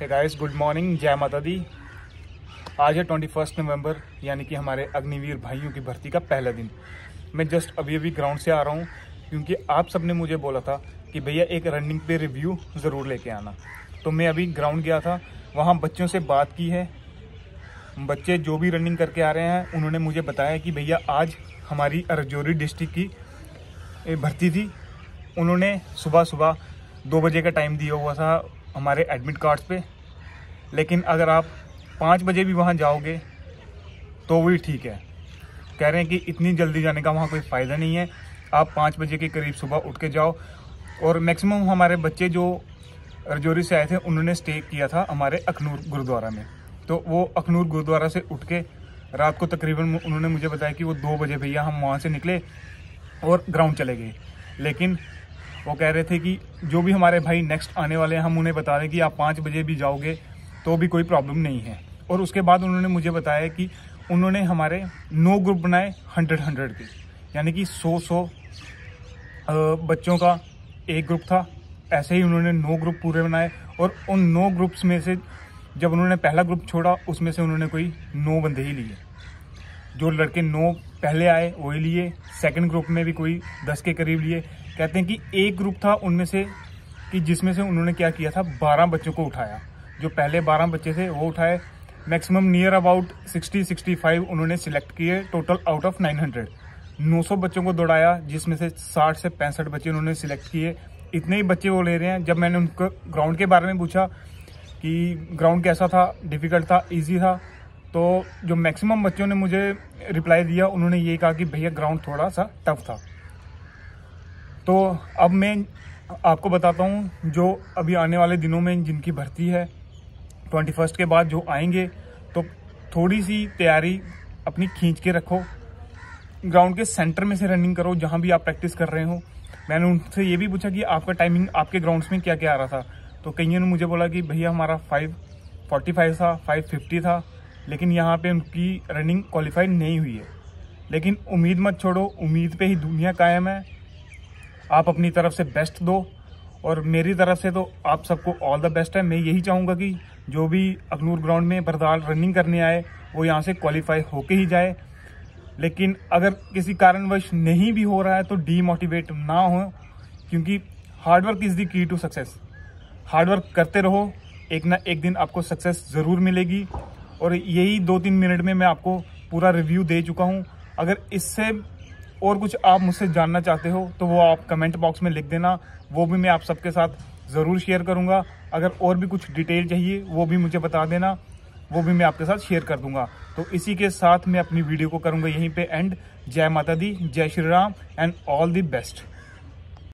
hey guys good morning जय माता दी आज है ट्वेंटी फर्स्ट नवंबर यानी कि हमारे अग्निवीर भाइयों की भर्ती का पहला दिन मैं जस्ट अभी अभी ग्राउंड से आ रहा हूँ क्योंकि आप सब ने मुझे बोला था कि भैया एक रनिंग पे रिव्यू ज़रूर लेके आना तो मैं अभी ग्राउंड गया था वहाँ बच्चों से बात की है बच्चे जो भी रनिंग करके आ रहे हैं उन्होंने मुझे बताया कि भैया आज हमारी रजौरी डिस्ट्रिक्ट की भर्ती थी उन्होंने सुबह सुबह दो बजे का टाइम दिया हुआ था हमारे एडमिट कार्ड्स पे लेकिन अगर आप पाँच बजे भी वहाँ जाओगे तो वही ठीक है कह रहे हैं कि इतनी जल्दी जाने का वहाँ कोई फ़ायदा नहीं है आप पाँच बजे के करीब सुबह उठ के जाओ और मैक्सिमम हमारे बच्चे जो रजौरी से आए थे उन्होंने स्टे किया था हमारे अखनूर गुरुद्वारा में तो वो अखनूर गुरुद्वारा से उठ के रात को तकरीबन उन्होंने मुझे बताया कि वो दो बजे भैया हम वहाँ से निकले और ग्राउंड चले गए लेकिन वो कह रहे थे कि जो भी हमारे भाई नेक्स्ट आने वाले हैं हम उन्हें बता रहे कि आप पाँच बजे भी जाओगे तो भी कोई प्रॉब्लम नहीं है और उसके बाद उन्होंने मुझे बताया कि उन्होंने हमारे नौ ग्रुप बनाए हंड्रेड हंड्रेड के यानी कि सौ सौ बच्चों का एक ग्रुप था ऐसे ही उन्होंने नौ ग्रुप पूरे बनाए और उन नौ ग्रुप्स में से जब उन्होंने पहला ग्रुप छोड़ा उसमें से उन्होंने कोई नौ बंदे ही लिए जो लड़के नौ पहले आए वही लिए सेकंड ग्रुप में भी कोई दस के करीब लिए कहते हैं कि एक ग्रुप था उनमें से कि जिसमें से उन्होंने क्या किया था बारह बच्चों को उठाया जो पहले बारह बच्चे थे वो उठाए maximum near about sixty sixty five उन्होंने सिलेक्ट किए total out of nine hundred नौ सौ बच्चों को दौड़ाया जिसमें से साठ से पैंसठ बच्चे उन्होंने सिलेक्ट किए इतने ही बच्चे वो ले रहे हैं जब मैंने उनको ग्राउंड के बारे में पूछा कि ग्राउंड कैसा था डिफ़िकल्ट था ईजी था तो जो मैक्सिमम बच्चों ने मुझे रिप्लाई दिया उन्होंने ये कहा कि भैया ग्राउंड थोड़ा सा टफ था तो अब मैं आपको बताता हूँ जो अभी आने वाले दिनों में जिनकी भर्ती है ट्वेंटी फर्स्ट के बाद जो आएंगे तो थोड़ी सी तैयारी अपनी खींच के रखो ग्राउंड के सेंटर में से रनिंग करो जहाँ भी आप प्रैक्टिस कर रहे हो मैंने उनसे ये भी पूछा कि आपका टाइमिंग आपके ग्राउंड्स में क्या क्या आ रहा था तो कहीं ने मुझे बोला कि भैया हमारा फाइव फोर्टी फाइव था फाइव फिफ्टी था लेकिन यहाँ पे उनकी रनिंग क्वालिफाई नहीं हुई है लेकिन उम्मीद मत छोड़ो उम्मीद पे ही दुनिया कायम है आप अपनी तरफ से बेस्ट दो और मेरी तरफ से तो आप सबको ऑल द बेस्ट है मैं यही चाहूँगा कि जो भी अखनूर ग्राउंड में बरदाल रनिंग करने आए वो यहाँ से क्वालिफाई होके ही जाए लेकिन अगर किसी कारणवश नहीं भी हो रहा है तो डीमोटिवेट ना हो क्योंकि हार्डवर्क इज़ दी की टू सक्सेस हार्डवर्क करते रहो एक ना एक दिन आपको सक्सेस ज़रूर मिलेगी और यही दो तीन मिनट में मैं आपको पूरा रिव्यू दे चुका हूँ अगर इससे और कुछ आप मुझसे जानना चाहते हो तो वो आप कमेंट बॉक्स में लिख देना वो भी मैं आप सबके साथ ज़रूर शेयर करूँगा अगर और भी कुछ डिटेल चाहिए वो भी मुझे बता देना वो भी मैं आपके साथ शेयर कर दूंगा तो इसी के साथ मैं अपनी वीडियो को करूंगा यहीं पे एंड जय माता दी जय Shri Ram and all the best